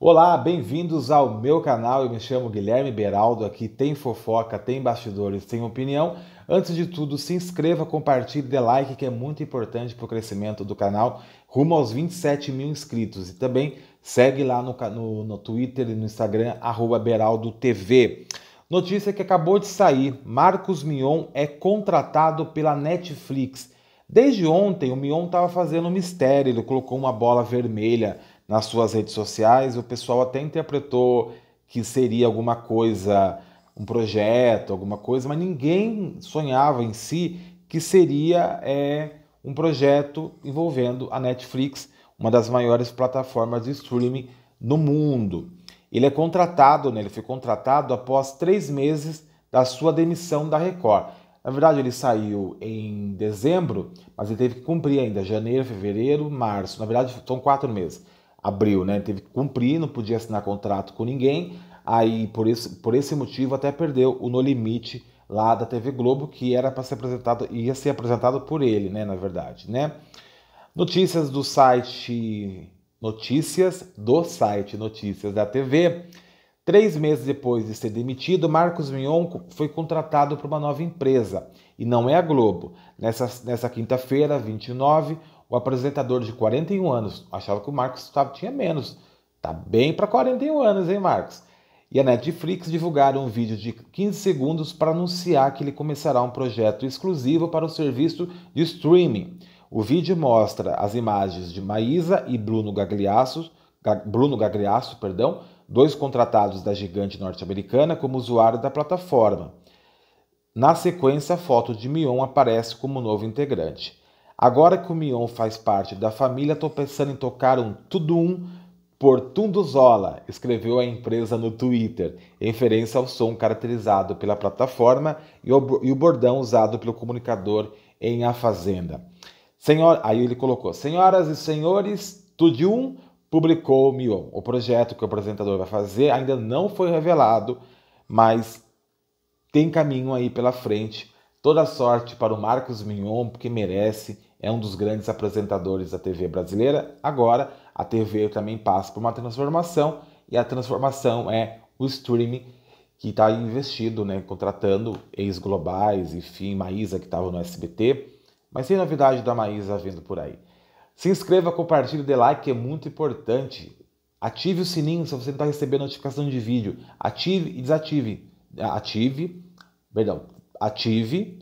Olá, bem-vindos ao meu canal. Eu me chamo Guilherme Beraldo. Aqui tem fofoca, tem bastidores, tem opinião. Antes de tudo, se inscreva, compartilhe, dê like, que é muito importante para o crescimento do canal, rumo aos 27 mil inscritos. E também segue lá no, no, no Twitter e no Instagram, BeraldoTV. Notícia que acabou de sair: Marcos Mion é contratado pela Netflix. Desde ontem, o Mion estava fazendo um mistério, ele colocou uma bola vermelha nas suas redes sociais, o pessoal até interpretou que seria alguma coisa, um projeto, alguma coisa, mas ninguém sonhava em si que seria é, um projeto envolvendo a Netflix, uma das maiores plataformas de streaming no mundo. Ele é contratado, né? ele foi contratado após três meses da sua demissão da Record. Na verdade, ele saiu em dezembro, mas ele teve que cumprir ainda janeiro, fevereiro, março. Na verdade, são quatro meses abriu, né? Teve que cumprir, não podia assinar contrato com ninguém. Aí, por, esse por esse motivo, até perdeu o No Limite lá da TV Globo, que era para ser apresentado, ia ser apresentado por ele, né? Na verdade, né? Notícias do site. Notícias do site Notícias da TV. Três meses depois de ser demitido, Marcos Mignon foi contratado para uma nova empresa, e não é a Globo. Nessa, nessa quinta-feira, 29, o apresentador de 41 anos achava que o Marcos tinha menos. Tá bem para 41 anos, hein, Marcos? E a Netflix divulgaram um vídeo de 15 segundos para anunciar que ele começará um projeto exclusivo para o serviço de streaming. O vídeo mostra as imagens de Maísa e Bruno Gagliasso, Bruno Gagliasso, perdão, dois contratados da gigante norte-americana como usuário da plataforma. Na sequência, a foto de Mion aparece como novo integrante. Agora que o Mion faz parte da família, estou pensando em tocar um tudo um por Tunduzola, escreveu a empresa no Twitter, em referência ao som caracterizado pela plataforma e o, bordão usado pelo comunicador em A Fazenda. Senhor, aí ele colocou: Senhoras e senhores, Tudum publicou o Mion. O projeto que o apresentador vai fazer ainda não foi revelado, mas tem caminho aí pela frente Toda sorte para o Marcos Mignon, porque merece, é um dos grandes apresentadores da TV brasileira. Agora, a TV também passa por uma transformação, e a transformação é o streaming que está investido, né, contratando ex-globais, enfim, Maísa que estava no SBT. Mas tem novidade da Maísa vindo por aí. Se inscreva, compartilhe, dê like, é muito importante. Ative o sininho se você não está recebendo notificação de vídeo. Ative e desative. Ah, ative, perdão, ative,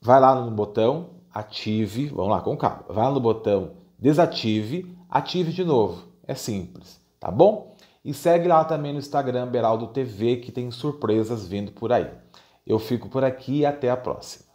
vai lá no botão ative, vamos lá com calma, vai lá no botão desative, ative de novo. É simples, tá bom? E segue lá também no Instagram Beraldo TV que tem surpresas vindo por aí. Eu fico por aqui e até a próxima.